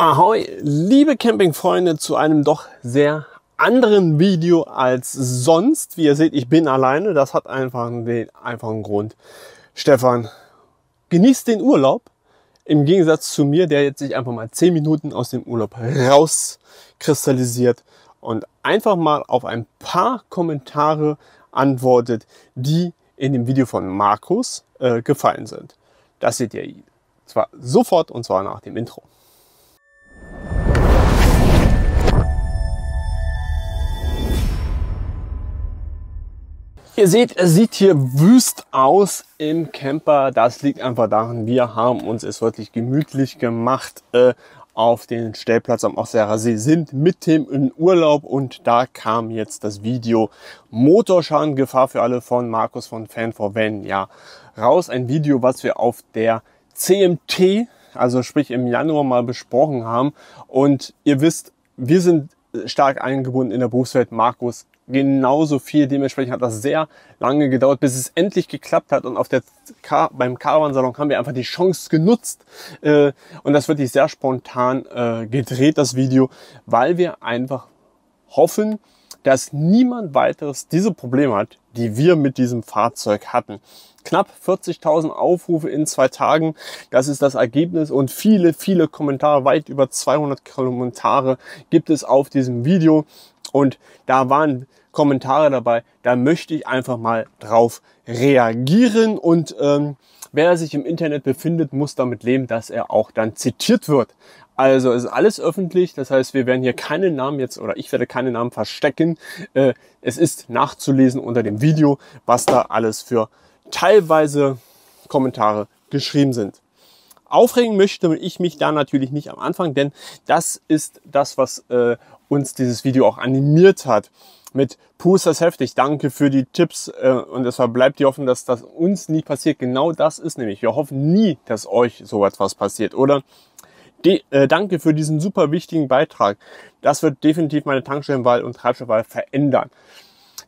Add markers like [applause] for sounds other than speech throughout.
Ahoi, liebe Campingfreunde, zu einem doch sehr anderen Video als sonst. Wie ihr seht, ich bin alleine. Das hat einfach den einfachen Grund. Stefan genießt den Urlaub. Im Gegensatz zu mir, der jetzt sich einfach mal zehn Minuten aus dem Urlaub rauskristallisiert und einfach mal auf ein paar Kommentare antwortet, die in dem Video von Markus äh, gefallen sind. Das seht ihr zwar sofort und zwar nach dem Intro. Ihr seht, es sieht hier wüst aus im Camper. Das liegt einfach daran, wir haben uns es wirklich gemütlich gemacht äh, auf den Stellplatz am Ostseer See, sind mit dem in Urlaub und da kam jetzt das Video Motorschadengefahr für alle von Markus von Fan for Van, ja, raus. Ein Video, was wir auf der CMT, also sprich im Januar mal besprochen haben und ihr wisst, wir sind stark eingebunden in der Berufswelt. Markus genauso viel. Dementsprechend hat das sehr lange gedauert, bis es endlich geklappt hat. Und auf der Car beim Caravan Salon haben wir einfach die Chance genutzt. Äh, und das wird wirklich sehr spontan äh, gedreht, das Video, weil wir einfach hoffen, dass niemand weiteres diese Probleme hat, die wir mit diesem Fahrzeug hatten. Knapp 40.000 Aufrufe in zwei Tagen, das ist das Ergebnis und viele, viele Kommentare, weit über 200 Kommentare gibt es auf diesem Video. Und da waren Kommentare dabei, da möchte ich einfach mal drauf reagieren und ähm, wer sich im Internet befindet, muss damit leben, dass er auch dann zitiert wird. Also es ist alles öffentlich, das heißt, wir werden hier keinen Namen jetzt oder ich werde keinen Namen verstecken. Äh, es ist nachzulesen unter dem Video, was da alles für teilweise Kommentare geschrieben sind aufregen möchte ich mich da natürlich nicht am Anfang, denn das ist das, was äh, uns dieses Video auch animiert hat. Mit Pusters heftig, danke für die Tipps äh, und es bleibt die Hoffnung, dass das uns nie passiert. Genau das ist nämlich, wir hoffen nie, dass euch so etwas passiert, oder? De äh, danke für diesen super wichtigen Beitrag. Das wird definitiv meine Tankstellenwahl und Treibstoffwahl verändern.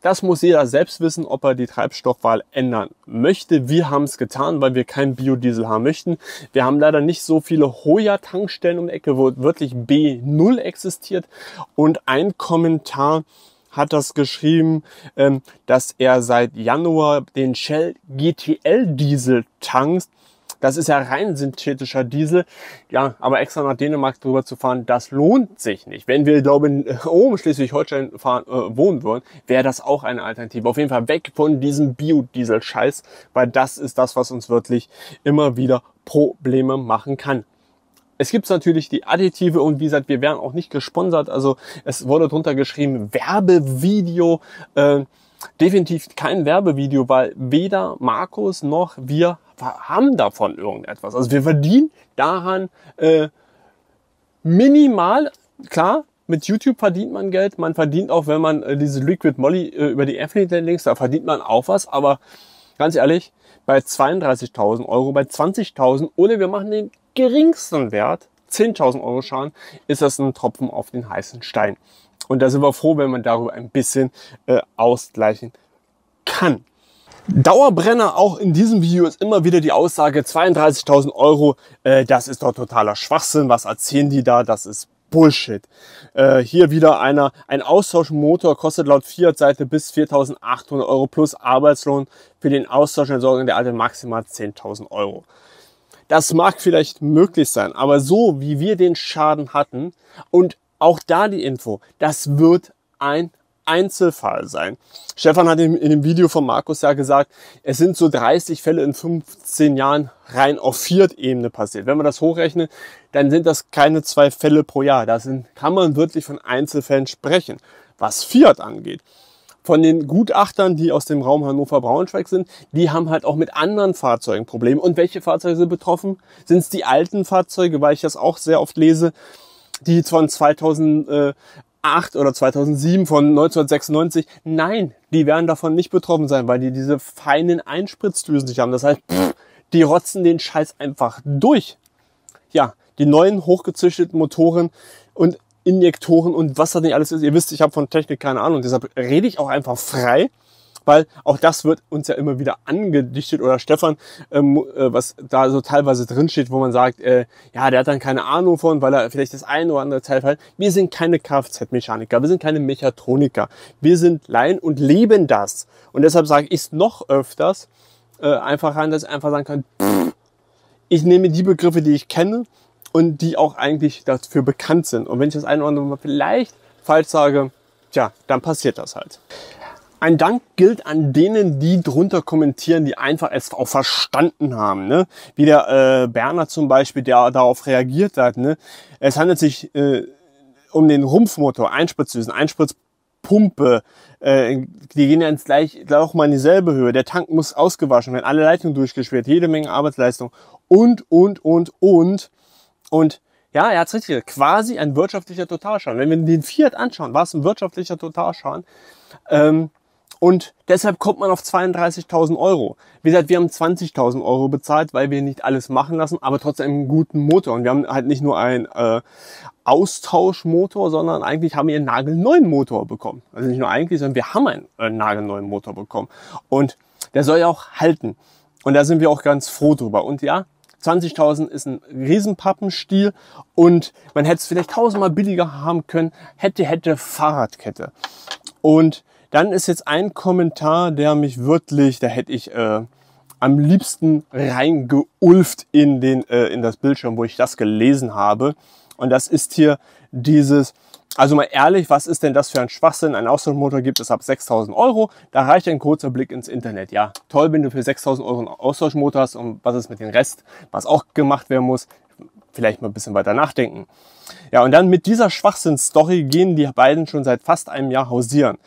Das muss jeder selbst wissen, ob er die Treibstoffwahl ändern möchte. Wir haben es getan, weil wir keinen Biodiesel haben möchten. Wir haben leider nicht so viele Hoya-Tankstellen um die Ecke, wo wirklich B0 existiert. Und ein Kommentar hat das geschrieben, ähm, dass er seit Januar den Shell GTL Diesel tankt das ist ja rein synthetischer Diesel. Ja, aber extra nach Dänemark drüber zu fahren, das lohnt sich nicht. Wenn wir, glaube ich, äh, oben Schleswig-Holstein fahren, äh, wohnen würden, wäre das auch eine Alternative. Auf jeden Fall weg von diesem Biodiesel-Scheiß, weil das ist das, was uns wirklich immer wieder Probleme machen kann. Es gibt natürlich die Additive und wie gesagt, wir werden auch nicht gesponsert. Also es wurde drunter geschrieben, Werbevideo. Äh, definitiv kein Werbevideo, weil weder Markus noch wir haben davon irgendetwas. Also wir verdienen daran äh, minimal, klar, mit YouTube verdient man Geld, man verdient auch, wenn man äh, diese Liquid Molly äh, über die Affiliate Links, da verdient man auch was, aber ganz ehrlich, bei 32.000 Euro, bei 20.000, ohne wir machen den geringsten Wert, 10.000 Euro Schaden, ist das ein Tropfen auf den heißen Stein. Und da sind wir froh, wenn man darüber ein bisschen äh, ausgleichen kann. Dauerbrenner auch in diesem Video ist immer wieder die Aussage 32.000 Euro, äh, das ist doch totaler Schwachsinn, was erzählen die da, das ist Bullshit. Äh, hier wieder einer, ein Austauschmotor kostet laut Fiat-Seite bis 4.800 Euro plus Arbeitslohn für den Austausch und der Alte maximal 10.000 Euro. Das mag vielleicht möglich sein, aber so wie wir den Schaden hatten und auch da die Info, das wird ein Einzelfall sein. Stefan hat in dem Video von Markus ja gesagt, es sind so 30 Fälle in 15 Jahren rein auf Viert-Ebene passiert. Wenn man das hochrechnet, dann sind das keine zwei Fälle pro Jahr. Da kann man wirklich von Einzelfällen sprechen, was Fiat angeht. Von den Gutachtern, die aus dem Raum Hannover-Braunschweig sind, die haben halt auch mit anderen Fahrzeugen Probleme. Und welche Fahrzeuge sind betroffen? Sind es die alten Fahrzeuge, weil ich das auch sehr oft lese, die von 2000... Äh, 2008 oder 2007 von 1996. Nein, die werden davon nicht betroffen sein, weil die diese feinen Einspritzdüsen nicht haben. Das heißt, pff, die rotzen den Scheiß einfach durch. Ja, die neuen hochgezüchteten Motoren und Injektoren und was das nicht alles ist. Ihr wisst, ich habe von Technik keine Ahnung. Deshalb rede ich auch einfach frei weil auch das wird uns ja immer wieder angedichtet oder Stefan, ähm, äh, was da so teilweise drin steht, wo man sagt, äh, ja, der hat dann keine Ahnung von, weil er vielleicht das eine oder andere Teil hat. Wir sind keine Kfz-Mechaniker, wir sind keine Mechatroniker, wir sind Laien und leben das. Und deshalb sage ich es noch öfters äh, einfach rein, dass ich einfach sagen kann, pff, ich nehme die Begriffe, die ich kenne und die auch eigentlich dafür bekannt sind. Und wenn ich das eine oder andere Mal vielleicht falsch sage, tja, dann passiert das halt. Ein Dank gilt an denen, die drunter kommentieren, die einfach es auch verstanden haben. Ne? Wie der äh, Berner zum Beispiel, der darauf reagiert hat. Ne? Es handelt sich äh, um den Rumpfmotor, Einspritzdüsen, Einspritzpumpe. Äh, die gehen dann gleich, gleich auch mal in dieselbe Höhe. Der Tank muss ausgewaschen werden, alle Leitungen durchgeschwert, jede Menge Arbeitsleistung und, und, und, und. Und ja, er hat's richtig gesagt, quasi ein wirtschaftlicher Totalschaden. Wenn wir den Fiat anschauen, war es ein wirtschaftlicher Totalschaden. Ähm, und deshalb kommt man auf 32.000 Euro. Wie gesagt, wir haben 20.000 Euro bezahlt, weil wir nicht alles machen lassen, aber trotzdem einen guten Motor. Und wir haben halt nicht nur einen äh, Austauschmotor, sondern eigentlich haben wir einen nagelneuen Motor bekommen. Also nicht nur eigentlich, sondern wir haben einen äh, nagelneuen Motor bekommen. Und der soll ja auch halten. Und da sind wir auch ganz froh drüber. Und ja, 20.000 ist ein Riesenpappenstiel und man hätte es vielleicht tausendmal billiger haben können, hätte, hätte Fahrradkette. Und dann ist jetzt ein Kommentar, der mich wirklich, da hätte ich äh, am liebsten reingeulft in, den, äh, in das Bildschirm, wo ich das gelesen habe. Und das ist hier dieses, also mal ehrlich, was ist denn das für ein Schwachsinn? Ein Austauschmotor gibt es ab 6000 Euro. Da reicht ein kurzer Blick ins Internet. Ja, toll, wenn du für 6000 Euro einen Austauschmotor hast. Und was ist mit dem Rest, was auch gemacht werden muss? Vielleicht mal ein bisschen weiter nachdenken. Ja, und dann mit dieser Schwachsinnsstory gehen die beiden schon seit fast einem Jahr hausieren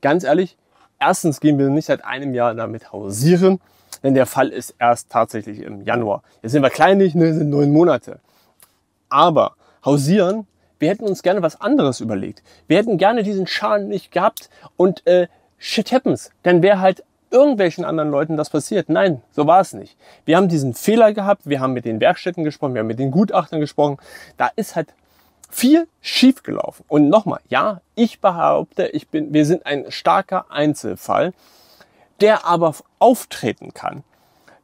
ganz ehrlich, erstens gehen wir nicht seit einem Jahr damit hausieren, denn der Fall ist erst tatsächlich im Januar. Jetzt sind wir kleinlich, ne, sind neun Monate. Aber hausieren, wir hätten uns gerne was anderes überlegt. Wir hätten gerne diesen Schaden nicht gehabt und äh, shit happens. Dann wäre halt irgendwelchen anderen Leuten das passiert. Nein, so war es nicht. Wir haben diesen Fehler gehabt, wir haben mit den Werkstätten gesprochen, wir haben mit den Gutachtern gesprochen. Da ist halt viel schiefgelaufen. Und nochmal, ja, ich behaupte, ich bin, wir sind ein starker Einzelfall, der aber auftreten kann.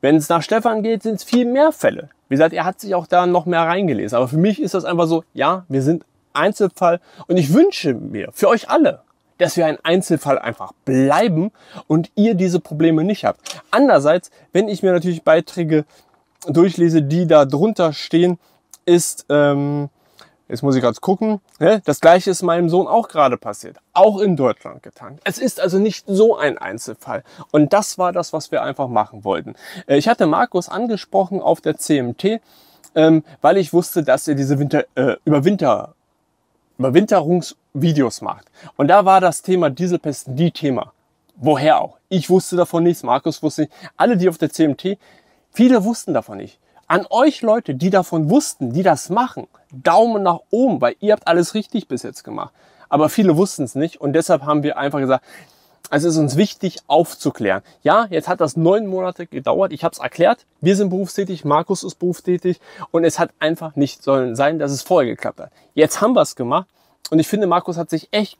Wenn es nach Stefan geht, sind es viel mehr Fälle. Wie gesagt, er hat sich auch da noch mehr reingelesen. Aber für mich ist das einfach so, ja, wir sind Einzelfall. Und ich wünsche mir für euch alle, dass wir ein Einzelfall einfach bleiben und ihr diese Probleme nicht habt. Andererseits, wenn ich mir natürlich Beiträge durchlese, die da drunter stehen, ist, ähm, Jetzt muss ich gerade gucken. Ne? Das gleiche ist meinem Sohn auch gerade passiert. Auch in Deutschland getankt. Es ist also nicht so ein Einzelfall. Und das war das, was wir einfach machen wollten. Äh, ich hatte Markus angesprochen auf der CMT, ähm, weil ich wusste, dass er diese Winter, äh, Überwinter, Überwinterungsvideos macht. Und da war das Thema Dieselpesten die Thema. Woher auch? Ich wusste davon nichts, Markus wusste nicht. Alle, die auf der CMT, viele wussten davon nicht. An euch Leute, die davon wussten, die das machen, Daumen nach oben, weil ihr habt alles richtig bis jetzt gemacht. Aber viele wussten es nicht und deshalb haben wir einfach gesagt, es ist uns wichtig aufzuklären. Ja, jetzt hat das neun Monate gedauert. Ich habe es erklärt. Wir sind berufstätig, Markus ist berufstätig und es hat einfach nicht sollen sein, dass es vorher geklappt hat. Jetzt haben wir es gemacht und ich finde, Markus hat sich echt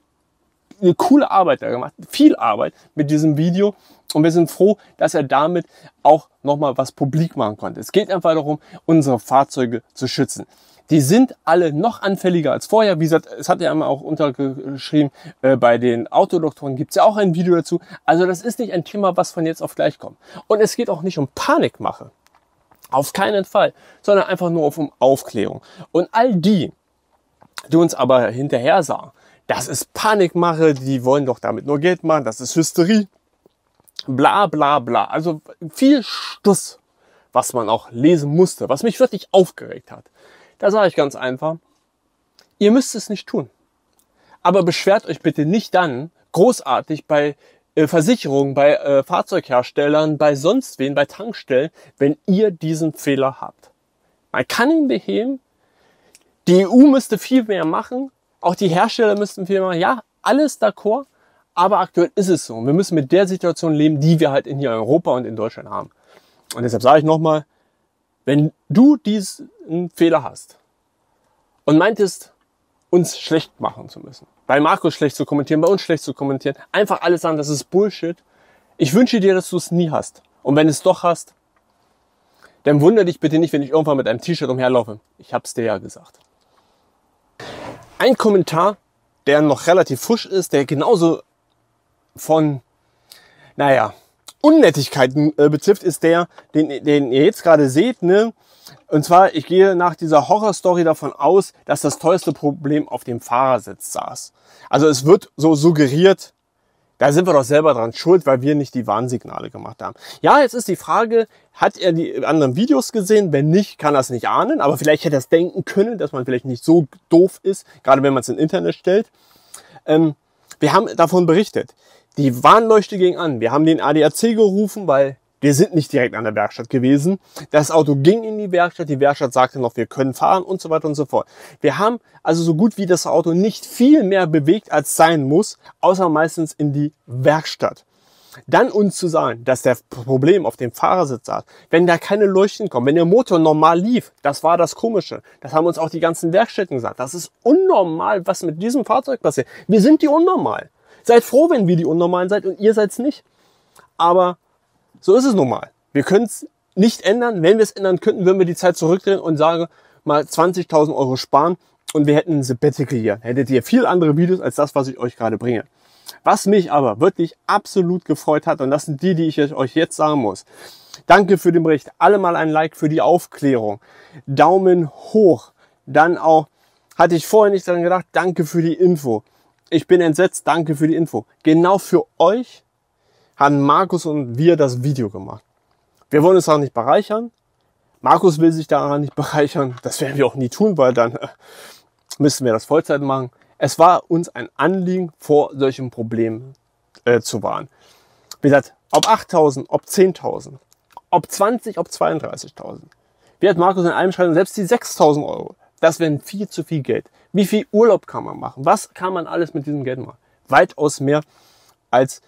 eine coole Arbeit da gemacht, viel Arbeit mit diesem Video und wir sind froh, dass er damit auch nochmal was publik machen konnte. Es geht einfach darum, unsere Fahrzeuge zu schützen. Die sind alle noch anfälliger als vorher. Wie gesagt, es hat ja einmal auch untergeschrieben, äh, bei den Autodoktoren gibt es ja auch ein Video dazu. Also das ist nicht ein Thema, was von jetzt auf gleich kommt. Und es geht auch nicht um Panikmache. Auf keinen Fall, sondern einfach nur um Aufklärung. Und all die, die uns aber hinterher sahen, das ist Panikmache, die wollen doch damit nur Geld machen, das ist Hysterie. Bla bla bla. Also viel Stuss, was man auch lesen musste, was mich wirklich aufgeregt hat. Da sage ich ganz einfach, ihr müsst es nicht tun. Aber beschwert euch bitte nicht dann großartig bei äh, Versicherungen, bei äh, Fahrzeugherstellern, bei sonst wen, bei Tankstellen, wenn ihr diesen Fehler habt. Man kann ihn beheben. Die EU müsste viel mehr machen. Auch die Hersteller müssten viel mehr machen. Ja, alles d'accord. Aber aktuell ist es so. Und wir müssen mit der Situation leben, die wir halt in hier Europa und in Deutschland haben. Und deshalb sage ich nochmal, wenn du diesen Fehler hast und meintest, uns schlecht machen zu müssen, bei Markus schlecht zu kommentieren, bei uns schlecht zu kommentieren, einfach alles sagen, das ist Bullshit. Ich wünsche dir, dass du es nie hast. Und wenn es doch hast, dann wundere dich bitte nicht, wenn ich irgendwann mit einem T-Shirt umherlaufe. Ich hab's dir ja gesagt. Ein Kommentar, der noch relativ frisch ist, der genauso von, naja, Unnettigkeiten äh, betrifft, ist der, den, den ihr jetzt gerade seht. Ne? Und zwar, ich gehe nach dieser Horrorstory davon aus, dass das teuerste Problem auf dem Fahrersitz saß. Also es wird so suggeriert, da sind wir doch selber dran schuld, weil wir nicht die Warnsignale gemacht haben. Ja, jetzt ist die Frage, hat er die anderen Videos gesehen? Wenn nicht, kann er es nicht ahnen. Aber vielleicht hätte er es denken können, dass man vielleicht nicht so doof ist, gerade wenn man es im Internet stellt. Ähm, wir haben davon berichtet. Die Warnleuchte ging an. Wir haben den ADAC gerufen, weil wir sind nicht direkt an der Werkstatt gewesen. Das Auto ging in die Werkstatt, die Werkstatt sagte noch, wir können fahren und so weiter und so fort. Wir haben also so gut wie das Auto nicht viel mehr bewegt, als sein muss, außer meistens in die Werkstatt. Dann uns zu sagen, dass der Problem auf dem Fahrersitz saß, wenn da keine Leuchten kommen, wenn der Motor normal lief, das war das Komische. Das haben uns auch die ganzen Werkstätten gesagt. Das ist unnormal, was mit diesem Fahrzeug passiert. Wir sind die unnormal. Seid froh, wenn wir die Unnormalen seid und ihr seid es nicht. Aber so ist es nun mal. Wir können es nicht ändern. Wenn wir es ändern könnten, würden wir die Zeit zurückdrehen und sagen, mal 20.000 Euro sparen und wir hätten ein Sabbatical hier. Hättet ihr viel andere Videos als das, was ich euch gerade bringe. Was mich aber wirklich absolut gefreut hat, und das sind die, die ich euch jetzt sagen muss. Danke für den Bericht. Alle mal ein Like für die Aufklärung. Daumen hoch. Dann auch, hatte ich vorher nicht dran gedacht, danke für die Info. Ich bin entsetzt, danke für die Info. Genau für euch haben Markus und wir das Video gemacht. Wir wollen uns auch nicht bereichern. Markus will sich daran nicht [laughs] bereichern. Das werden wir auch nie tun, weil dann äh, müssen wir das Vollzeit machen. Es war uns ein Anliegen, vor solchen Problemen äh, zu warnen. Wie gesagt, ob 8.000, ob 10.000, ob 20, ob 32.000. Wie hat Markus in einem schreiben, selbst die 6.000 Euro, das wären viel zu viel Geld. Wie viel Urlaub kann man machen? Was kann man alles mit diesem Geld machen? Weitaus mehr als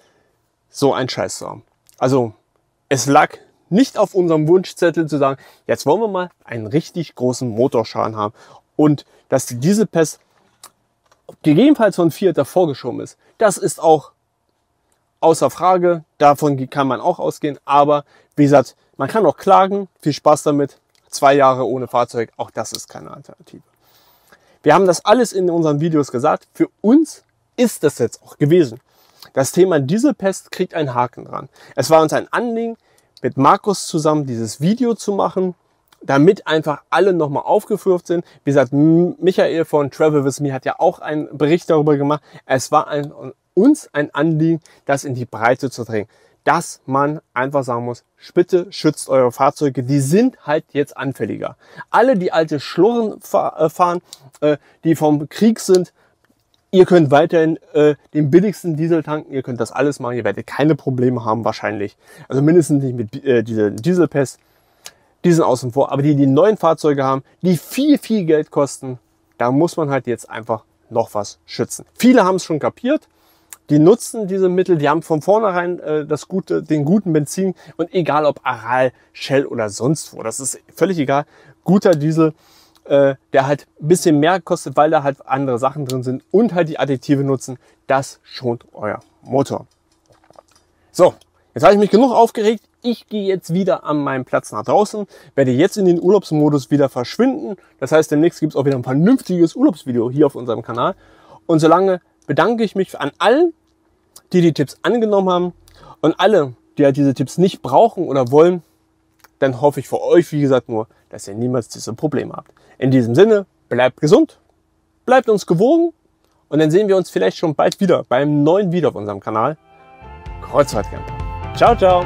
so ein Scheiß Also es lag nicht auf unserem Wunschzettel zu sagen, jetzt wollen wir mal einen richtig großen Motorschaden haben und dass die Dieselpest gegebenenfalls von Fiat davor geschoben ist. Das ist auch außer Frage. Davon kann man auch ausgehen. Aber wie gesagt, man kann auch klagen. Viel Spaß damit. Zwei Jahre ohne Fahrzeug, auch das ist keine Alternative. Wir haben das alles in unseren Videos gesagt. Für uns ist das jetzt auch gewesen. Das Thema Dieselpest kriegt einen Haken dran. Es war uns ein Anliegen, mit Markus zusammen dieses Video zu machen, damit einfach alle nochmal aufgeführt sind. Wie gesagt, Michael von Travel With Me hat ja auch einen Bericht darüber gemacht. Es war ein, uns ein Anliegen, das in die Breite zu drängen dass man einfach sagen muss, bitte schützt eure Fahrzeuge, die sind halt jetzt anfälliger. Alle, die alte Schlurren äh, fahren, äh, die vom Krieg sind, ihr könnt weiterhin äh, den billigsten Diesel tanken, ihr könnt das alles machen, ihr werdet keine Probleme haben wahrscheinlich. Also mindestens nicht mit äh, dieser Dieselpest, die sind außen vor. Aber die, die neuen Fahrzeuge haben, die viel, viel Geld kosten, da muss man halt jetzt einfach noch was schützen. Viele haben es schon kapiert, die nutzen diese Mittel, die haben von vornherein äh, das gute, den guten Benzin und egal ob Aral, Shell oder sonst wo, das ist völlig egal. Guter Diesel, äh, der halt ein bisschen mehr kostet, weil da halt andere Sachen drin sind und halt die Additive nutzen, das schont euer Motor. So, jetzt habe ich mich genug aufgeregt. Ich gehe jetzt wieder an meinem Platz nach draußen, werde jetzt in den Urlaubsmodus wieder verschwinden. Das heißt, demnächst gibt es auch wieder ein vernünftiges Urlaubsvideo hier auf unserem Kanal. Und solange bedanke ich mich an allen, die die Tipps angenommen haben und alle, die halt diese Tipps nicht brauchen oder wollen, dann hoffe ich für euch, wie gesagt, nur, dass ihr niemals diese Probleme habt. In diesem Sinne, bleibt gesund, bleibt uns gewogen und dann sehen wir uns vielleicht schon bald wieder beim neuen Video auf unserem Kanal Kreuzfahrtcamper. Ciao, ciao!